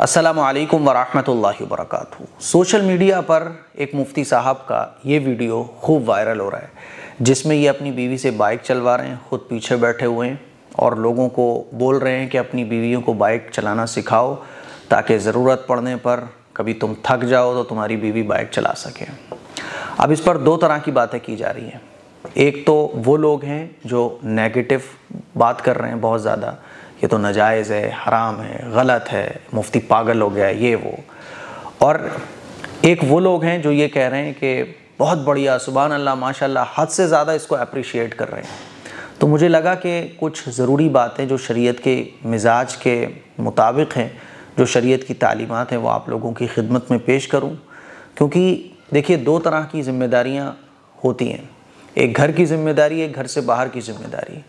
असलकम वरहमल work social media पर एक मुफ्ती साहब का ये वीडियो खूब वायरल हो रहा है जिसमें ये अपनी बीवी से बाइक चलवा रहे हैं ख़ुद पीछे बैठे हुए हैं और लोगों को बोल रहे हैं कि अपनी बीवियों को बाइक चलाना सिखाओ ताकि ज़रूरत पड़ने पर कभी तुम थक जाओ तो तुम्हारी बीवी बाइक चला सके अब इस पर दो तरह की बातें की जा रही हैं एक तो वो लोग हैं जो नेगेटिव बात कर रहे हैं बहुत ज़्यादा ये तो नाजायज़ है हराम है गलत है मुफ्ती पागल हो गया ये वो और एक वो लोग हैं जो ये कह रहे हैं कि बहुत बढ़िया सुबहान अल्लाह माशाल्लाह हद से ज़्यादा इसको अप्रिशिएट कर रहे हैं तो मुझे लगा कि कुछ ज़रूरी बातें जो शरीयत के मिजाज के मुताबिक हैं जो शरीयत की तालीमत हैं वो आप लोगों की खिदमत में पेश करूं क्योंकि देखिए दो तरह की ज़िम्मेदारियां होती हैं एक घर की जिम्मेदारी एक घर से बाहर की जिम्मेदारी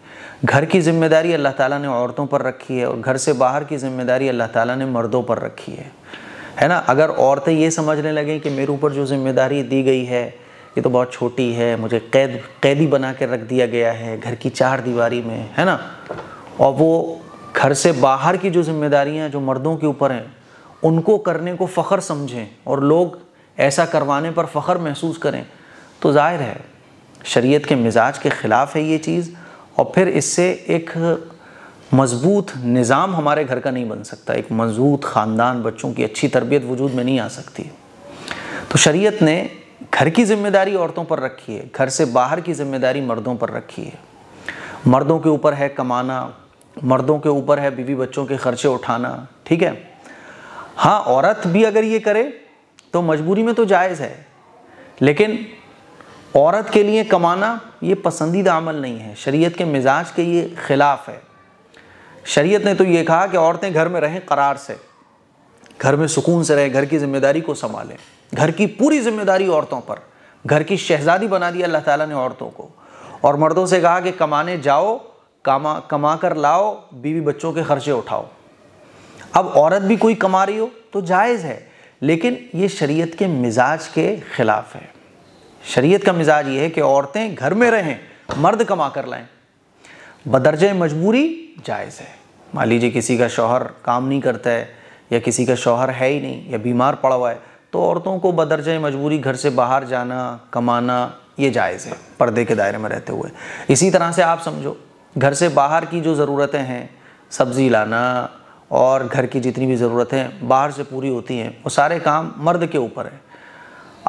घर की जिम्मेदारी अल्लाह ताला ने औरतों पर रखी है और घर से बाहर की जिम्मेदारी अल्लाह ताला ने मर्दों पर रखी है है ना अगर औरतें ये समझने लगें कि मेरे ऊपर जो जिम्मेदारी दी गई है ये तो बहुत छोटी है मुझे कैद कैदी बना के रख दिया गया है घर की चार दीवारी में है ना और वो घर से बाहर की जो ज़िम्मेदारियाँ जो मर्दों के ऊपर हैं उनको करने को फ़ख्र समझें और लोग ऐसा करवाने पर फ़ख्र महसूस करें तो ज़ाहिर है शरीयत के मिजाज के ख़िलाफ़ है ये चीज़ और फिर इससे एक मज़बूत निज़ाम हमारे घर का नहीं बन सकता एक मजबूत ख़ानदान बच्चों की अच्छी तरबियत वजूद में नहीं आ सकती तो शरीयत ने घर की जिम्मेदारी औरतों पर रखी है घर से बाहर की जिम्मेदारी मर्दों पर रखी है मर्दों के ऊपर है कमाना मर्दों के ऊपर है बीवी बच्चों के खर्चे उठाना ठीक है हाँ औरत भी अगर ये करे तो मजबूरी में तो जायज़ है लेकिन औरत के लिए कमाना ये पसंदीदा अमल नहीं है शरीयत के मिजाज के ये खिलाफ है शरीयत ने तो ये कहा कि औरतें घर में रहें करार से घर में सुकून से रहें घर की जिम्मेदारी को संभालें घर की पूरी जिम्मेदारी औरतों पर घर की शहजादी बना दी अल्लाह ताला ने औरतों को और मर्दों से कहा कि कमाने जाओ कमा कमा कर लाओ बीवी बच्चों के खर्चे उठाओ अब औरत भी कोई कमा रही हो तो जायज़ है लेकिन ये शरीयत के मिजाज के ख़िलाफ़ है शरीयत का मिजाज ये है कि औरतें घर में रहें मर्द कमा कर लाएं बदरज मजबूरी जायज़ है मान लीजिए किसी का शौहर काम नहीं करता है या किसी का शौहर है ही नहीं या बीमार पड़ा हुआ है तो औरतों को बदरज मजबूरी घर से बाहर जाना कमाना ये जायज़ है पर्दे के दायरे में रहते हुए इसी तरह से आप समझो घर से बाहर की जो ज़रूरतें हैं सब्ज़ी लाना और घर की जितनी भी ज़रूरतें बाहर से पूरी होती हैं वो सारे काम मर्द के ऊपर है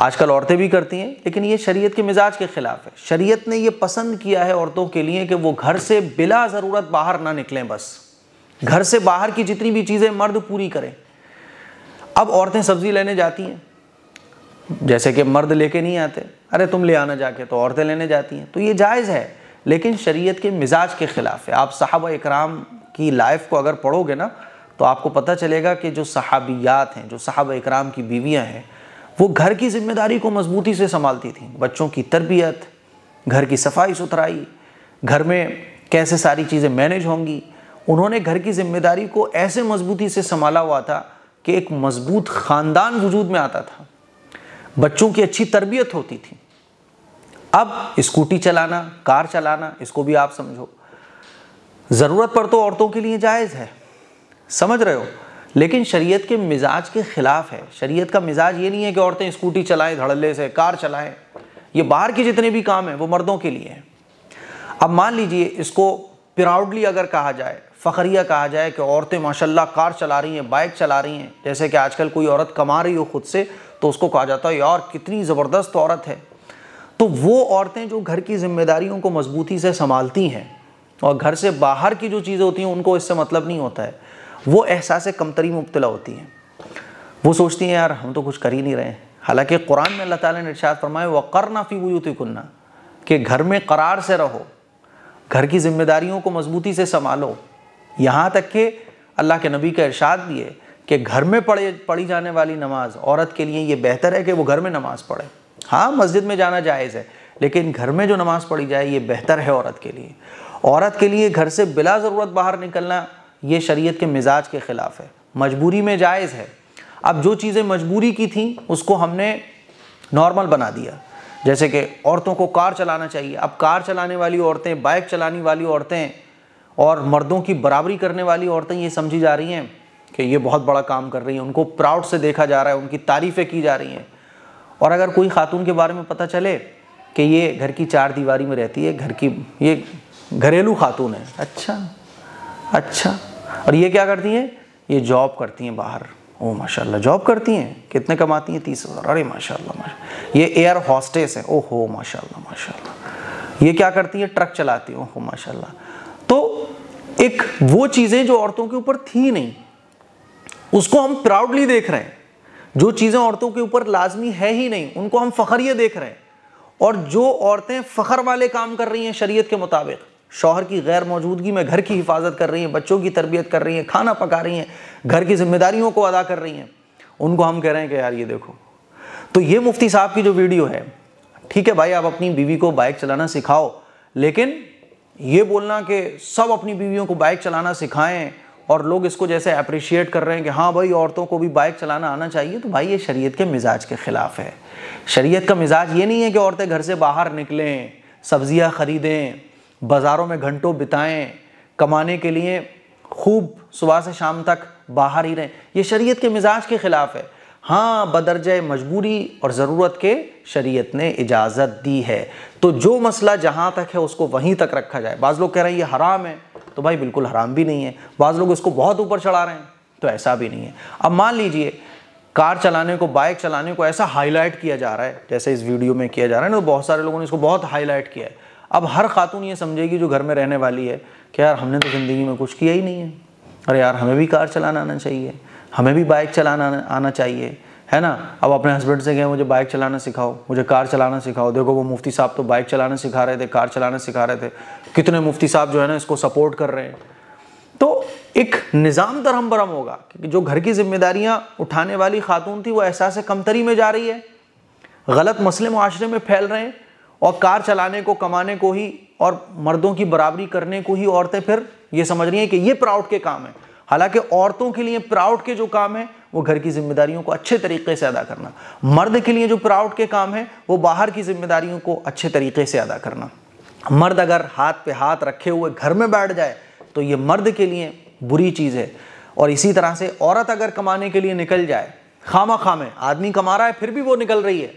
आजकल औरतें भी करती हैं लेकिन ये शरीयत के मिजाज के ख़िलाफ़ है शरीयत ने ये पसंद किया है औरतों के लिए कि वो घर से बिला ज़रूरत बाहर ना निकलें बस घर से बाहर की जितनी भी चीज़ें मर्द पूरी करें अब औरतें सब्ज़ी लेने जाती हैं जैसे कि मर्द लेके नहीं आते अरे तुम ले आना जाके तो औरतें लेने जाती हैं तो ये जायज़ है लेकिन शरीयत के मिजाज के ख़िलाफ़ है आप साहब इकराम की लाइफ को अगर पढ़ोगे ना तो आपको पता चलेगा कि जो सहाबियात हैं जो साहब इकराम की बीवियाँ हैं वो घर की जिम्मेदारी को मजबूती से संभालती थी बच्चों की तरबियत घर की सफाई सुथराई घर में कैसे सारी चीज़ें मैनेज होंगी उन्होंने घर की जिम्मेदारी को ऐसे मजबूती से संभाला हुआ था कि एक मजबूत ख़ानदान वजूद में आता था बच्चों की अच्छी तरबियत होती थी अब स्कूटी चलाना कार चलाना इसको भी आप समझो ज़रूरत पर तो औरतों के लिए जायज़ है समझ रहे हो लेकिन शरीयत के मिजाज के ख़िलाफ़ है शरीयत का मिजाज ये नहीं है कि औरतें स्कूटी चलाएं धड़ल्ले से कार चलाएं ये बाहर के जितने भी काम हैं वो मर्दों के लिए हैं अब मान लीजिए इसको प्राउडली अगर कहा जाए फ़खरिया कहा जाए कि औरतें माशाल्लाह कार चला रही हैं बाइक चला रही हैं जैसे कि आजकल कोई औरत कमा रही हो खुद से तो उसको कहा जाता है यार कितनी ज़बरदस्त औरत है तो वो औरतें जो घर की जिम्मेदारियों को मजबूती से संभालती हैं और घर से बाहर की जो चीज़ें होती हैं उनको इससे मतलब नहीं होता है वो एहसास कमतरी में मुबतला होती हैं वो सोचती हैं यार हम तो कुछ कर ही नहीं रहे हैं हालांकि कुरान में अल्लाह ताला ने इरशाद फरमाए करना फ़ी बुयूती कुन्ना कि घर में करार से रहो घर की जिम्मेदारियों को मजबूती से संभालो यहाँ तक कि अल्लाह के नबी का इरशाद भी है कि घर में पढ़े पढ़ी जाने वाली नमाज औरत के लिए ये बेहतर है कि वो घर में नमाज पढ़े हाँ मस्जिद में जाना जायज़ है लेकिन घर में जो नमाज़ पढ़ी जाए ये बेहतर है औरत के लिए औरत के लिए घर से बिला ज़रूरत बाहर निकलना ये शरीयत के मिजाज के ख़िलाफ़ है मजबूरी में जायज़ है अब जो चीज़ें मजबूरी की थी उसको हमने नॉर्मल बना दिया जैसे कि औरतों को कार चलाना चाहिए अब कार चलाने वाली औरतें बाइक चलाने वाली औरतें और मर्दों की बराबरी करने वाली औरतें ये समझी जा रही हैं कि ये बहुत बड़ा काम कर रही हैं उनको प्राउड से देखा जा रहा है उनकी तारीफ़ें की जा रही हैं और अगर कोई ख़ातून के बारे में पता चले कि ये घर की चार दीवारी में रहती है घर की ये घरेलू खातून है अच्छा अच्छा और ये क्या करती हैं ये जॉब करती हैं बाहर ओ माशाल्लाह जॉब करती हैं कितने कमाती हैं तीस हज़ार अरे माशाल्लाह माशा ये एयर हॉस्टेस हैं हो माशाल्लाह माशाल्लाह ये क्या करती हैं ट्रक चलाती हैं ओहो माशाल्लाह तो एक वो चीज़ें जो औरतों के ऊपर थी नहीं उसको हम प्राउडली देख रहे हैं जो चीज़ें औरतों के ऊपर लाजमी है ही नहीं उनको हम फ़खरिए देख रहे हैं और जो औरतें फ़खर वाले काम कर रही हैं शरीयत के मुताबिक शौहर की गैर मौजूदगी में घर की हिफाजत कर रही हैं बच्चों की तरबियत कर रही हैं खाना पका रही हैं घर की जिम्मेदारियों को अदा कर रही हैं उनको हम कह रहे हैं कि यार ये देखो तो ये मुफ्ती साहब की जो वीडियो है ठीक है भाई आप अपनी बीवी को बाइक चलाना सिखाओ लेकिन ये बोलना कि सब अपनी बीवियों को बाइक चलाना सिखाएं और लोग इसको जैसे अप्रिशिएट कर रहे हैं कि हाँ भाई औरतों को भी बाइक चलाना आना चाहिए तो भाई ये शरीयत के मिजाज के ख़िलाफ़ है शरीयत का मिजाज ये नहीं है कि औरतें घर से बाहर निकलें सब्ज़ियाँ ख़रीदें बाज़ारों में घंटों बिताएं कमाने के लिए खूब सुबह से शाम तक बाहर ही रहें ये शरीयत के मिजाज के ख़िलाफ़ है हाँ बदरज मजबूरी और ज़रूरत के शरीयत ने इजाज़त दी है तो जो मसला जहाँ तक है उसको वहीं तक रखा जाए बाज़ लोग कह रहे हैं ये हराम है तो भाई बिल्कुल हराम भी नहीं है बाज़ लोग इसको बहुत ऊपर चढ़ा रहे हैं तो ऐसा भी नहीं है अब मान लीजिए कार चलाने को बाइक चलाने को ऐसा हाईलाइट किया जा रहा है जैसे इस वीडियो में किया जा रहा है ना तो बहुत सारे लोगों ने इसको बहुत हाईलाइट किया है अब हर खातून ये समझेगी जो घर में रहने वाली है कि यार हमने तो ज़िंदगी में कुछ किया ही नहीं है अरे यार हमें भी कार चलाना आना चाहिए हमें भी बाइक चलाना आना चाहिए है ना अब अपने हस्बैंड से गए मुझे बाइक चलाना सिखाओ मुझे कार चलाना सिखाओ देखो वो मुफ्ती साहब तो बाइक चलाना सिखा रहे थे कार चलाना सिखा रहे थे कितने मुफ्ती साहब जो है ना इसको सपोर्ट कर रहे हैं तो एक निज़ाम दरहम बरम होगा क्योंकि जो घर की जिम्मेदारियाँ उठाने वाली खातून थी वो एहसास कमतरी में जा रही है गलत मसले माशरे में फैल रहे हैं और कार चलाने को कमाने को ही और मर्दों की बराबरी करने को ही औरतें फिर ये समझ रही हैं कि ये प्राउड के काम हैं हालांकि औरतों के लिए प्राउड के जो काम हैं वो घर की जिम्मेदारियों को अच्छे तरीके से अदा करना मर्द के लिए जो प्राउड के काम हैं वो बाहर की जिम्मेदारियों को अच्छे तरीके से अदा करना मर्द अगर हाथ पे हाथ रखे हुए घर में बैठ जाए तो ये मर्द के लिए बुरी चीज़ है और इसी तरह से औरत अगर कमाने के लिए निकल जाए खामा खामे आदमी कमा रहा है फिर भी वो निकल रही है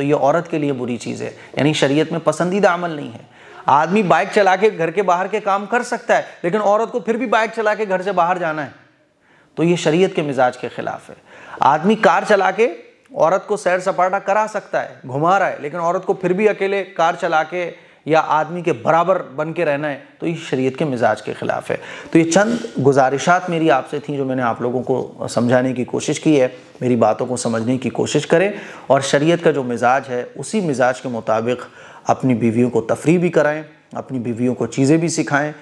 तो ये औरत के लिए बुरी चीज़ है यानी शरीयत में पसंदीदा अमल नहीं है आदमी बाइक चला के घर के बाहर के काम कर सकता है लेकिन औरत को फिर भी बाइक चला के घर से बाहर जाना है तो ये शरीयत के मिजाज के ख़िलाफ़ है आदमी कार चला के औरत को सैर सपाटा करा सकता है घुमा रहा है लेकिन औरत को फिर भी अकेले कार चला के या आदमी के बराबर बन के रहना है तो ये शरीयत के मिजाज के ख़िलाफ़ है तो ये चंद गुजारिशात मेरी आपसे थी जो मैंने आप लोगों को समझाने की कोशिश की है मेरी बातों को समझने की कोशिश करें और शरीयत का जो मिजाज है उसी मिजाज के मुताबिक अपनी बीवियों को तफरी भी कराएँ अपनी बीवियों को चीज़ें भी सिखाएँ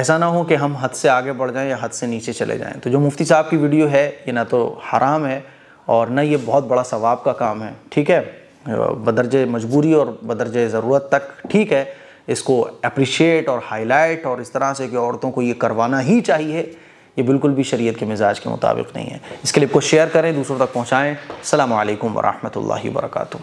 ऐसा ना हो कि हम हद से आगे बढ़ जाएँ या हद से नीचे चले जाएँ तो जो मुफ्ती साहब की वीडियो है ये ना तो हराम है और ना ये बहुत बड़ा सवाब का काम है ठीक है बदरज मजबूरी और बदरज ज़रूरत तक ठीक है इसको अप्रिशिएट और हाईलाइट और इस तरह से कि औरतों को ये करवाना ही चाहिए ये बिल्कुल भी शरीयत के मिजाज के मुताबिक नहीं है इसके लिए को शेयर करें दूसरों तक पहुँचाएँ अल्लाम वरहमल वर्का